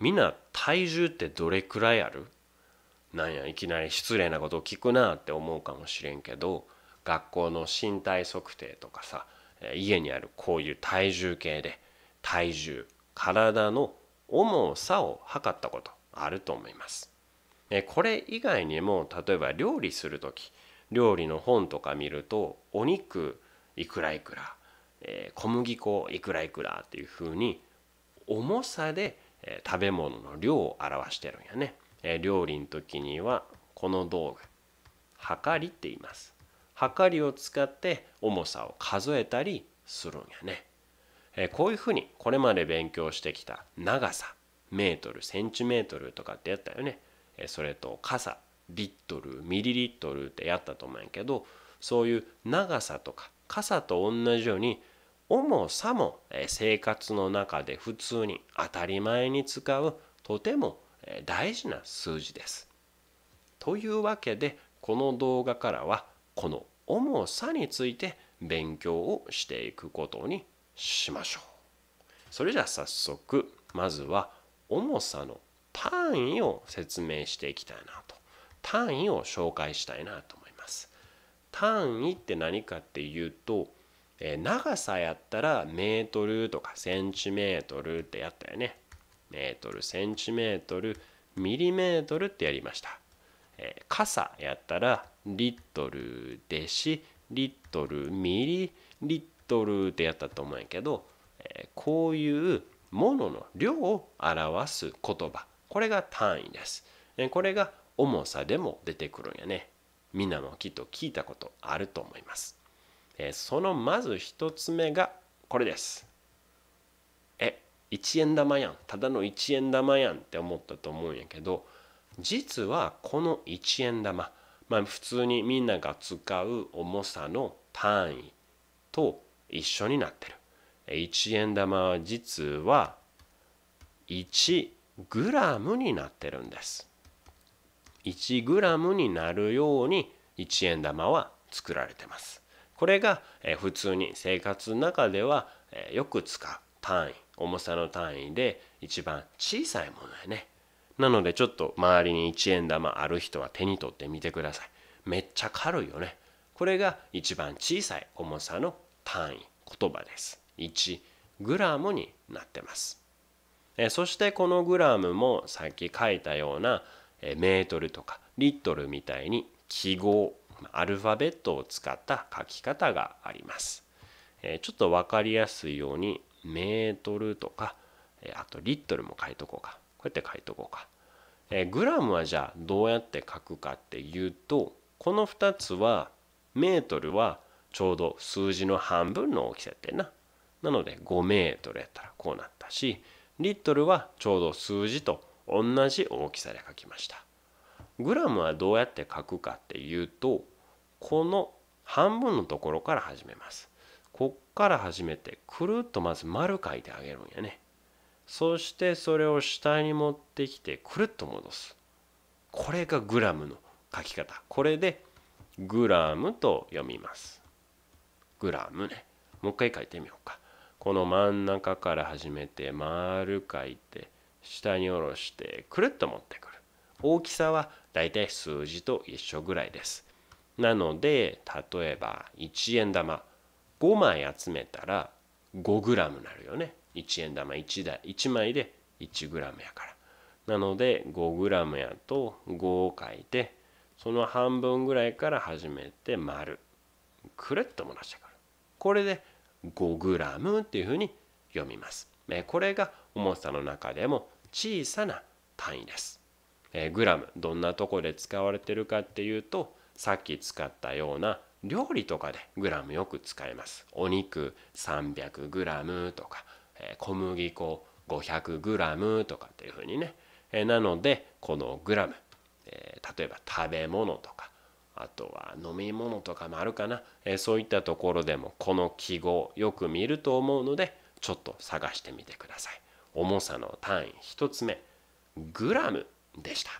みんな体重ってどれくらいあるなんやいきなり失礼なことを聞くなって思うかもしれんけど学校の身体測定とかさ家にあるこういう体重計で体重体の重さを測ったことあると思います。これ以外にも例えば料理する時料理の本とか見るとお肉いくらいくら小麦粉いくらいくらっていうふうに重さでえ食べ物の量を表してるんやね、え料理の時にはこの道具はかりって言いますはかりを使って重さを数えたりするんやね、えこういうふうにこれまで勉強してきた長さメートルセンチメートルとかってやったよね、えそれと傘リットルミリリットルってやったと思うんやけどそういう長さとか傘と同じように重さも生活の中で普通に当たり前に使うとても大事な数字です。というわけでこの動画からはこの重さについて勉強をしていくことにしましょう。それじゃあ早速まずは重さの単位を説明していきたいなと単位を紹介したいなと思います。単位って何かっていうとで長さやったらメートルとかセンチメートルってやったよねメートルセンチメートルミリメートルってやりました、えー、傘やったらリットルデシ、リットルミリリットルってやったと思うんやけど、えー、こういうものの量を表す言葉これが単位です、えー、これが重さでも出てくるんやねみんなもきっと聞いたことあると思いますそのまず1つ目がこれです。え1円玉やんただの1円玉やんって思ったと思うんやけど実はこの1円玉まあ普通にみんなが使う重さの単位と一緒になってる。1円玉は実は 1g になってるんです。1g になるように1円玉は作られてます。これが普通に生活の中ではよく使う単位重さの単位で一番小さいものやねなのでちょっと周りに1円玉ある人は手に取ってみてくださいめっちゃ軽いよねこれが一番小さい重さの単位言葉です 1g になってますえそしてこのグラムもさっき書いたようなメートルとかリットルみたいに記号アルファベットを使った書き方があります。えちょっと分かりやすいようにメートルとか、えあとリットルも書いとこうかこうやって書いとこうか、えグラムはじゃあどうやって書くかっていうとこの2つはメートルはちょうど数字の半分の大きさやってんな。なので5メートルやったらこうなったしリットルはちょうど数字と同じ大きさで書きました。グラムはどうやって書くかっていうとこの半分のところから始めますこっから始めてくるっとまず丸書いてあげるんやねそしてそれを下に持ってきてくるっと戻すこれがグラムの書き方これでグラムと読みますグラムねもう一回書いてみようかこの真ん中から始めて丸書いて下に下ろしてくるっと持ってくる大きさはだいたい数字と一緒ぐらいですなので例えば1円玉5枚集めたら 5g になるよね1円玉 1, 台1枚で 1g やからなので 5g やと5を書いてその半分ぐらいから始めて丸くるっと戻してくるこれで 5g っていうふうに読みますこれが重さの中でも小さな単位ですグラムどんなとこで使われてるかっていうとさっき使ったような料理とかでグラムよく使います。お肉 300g とか、え小麦粉 500g とかっていうふうにね、えなのでこのグラム、え例えば食べ物とかあとは飲み物とかもあるかな、えそういったところでもこの記号よく見ると思うのでちょっと探してみてください。重さの単位1つ目グラムでした。